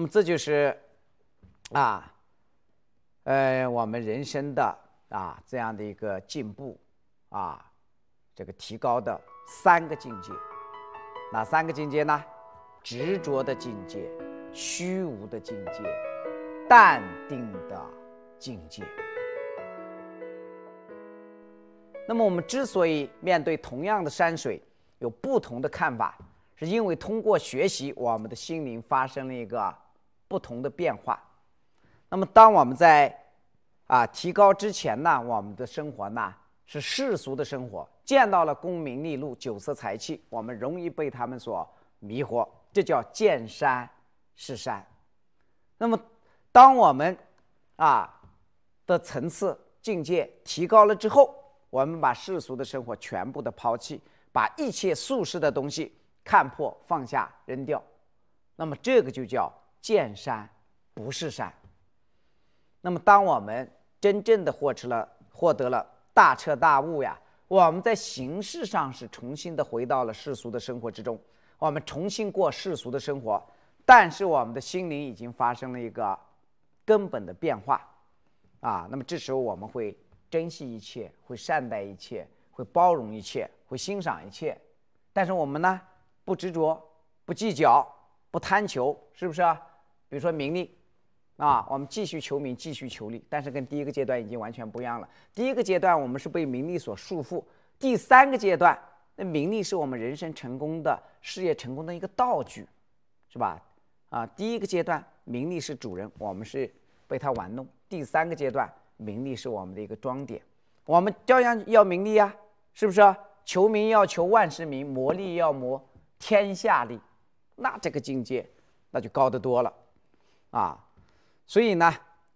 那么这就是，啊，呃，我们人生的啊这样的一个进步，啊，这个提高的三个境界，哪三个境界呢？执着的境界、虚无的境界、淡定的境界。那么我们之所以面对同样的山水有不同的看法，是因为通过学习，我们的心灵发生了一个。不同的变化。那么，当我们在啊提高之前呢，我们的生活呢是世俗的生活，见到了功名利禄、酒色财气，我们容易被他们所迷惑，这叫见山是山。那么，当我们啊的层次境界提高了之后，我们把世俗的生活全部的抛弃，把一切俗世的东西看破、放下、扔掉，那么这个就叫。见山不是山。那么，当我们真正的获得了获得了大彻大悟呀，我们在形式上是重新的回到了世俗的生活之中，我们重新过世俗的生活，但是我们的心灵已经发生了一个根本的变化啊。那么，这时候我们会珍惜一切，会善待一切，会包容一切，会欣赏一切。但是我们呢，不执着，不计较，不贪求，是不是？比如说名利，啊，我们继续求名，继续求利，但是跟第一个阶段已经完全不一样了。第一个阶段我们是被名利所束缚，第三个阶段那名利是我们人生成功的、事业成功的一个道具，是吧？啊，第一个阶段名利是主人，我们是被他玩弄；第三个阶段名利是我们的一个装点，我们照样要名利呀，是不是？求名要求万世名，谋利要谋天下利，那这个境界那就高得多了。啊，所以呢，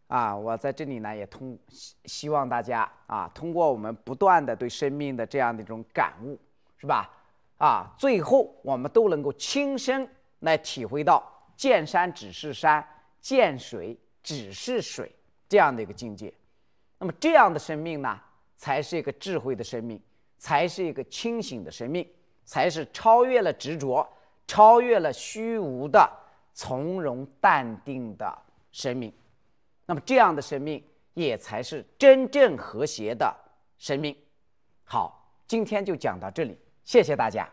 啊，我在这里呢也通希希望大家啊，通过我们不断的对生命的这样的一种感悟，是吧？啊，最后我们都能够亲身来体会到见山只是山，见水只是水这样的一个境界。那么这样的生命呢，才是一个智慧的生命，才是一个清醒的生命，才是超越了执着、超越了虚无的。从容淡定的生命，那么这样的生命也才是真正和谐的生命。好，今天就讲到这里，谢谢大家。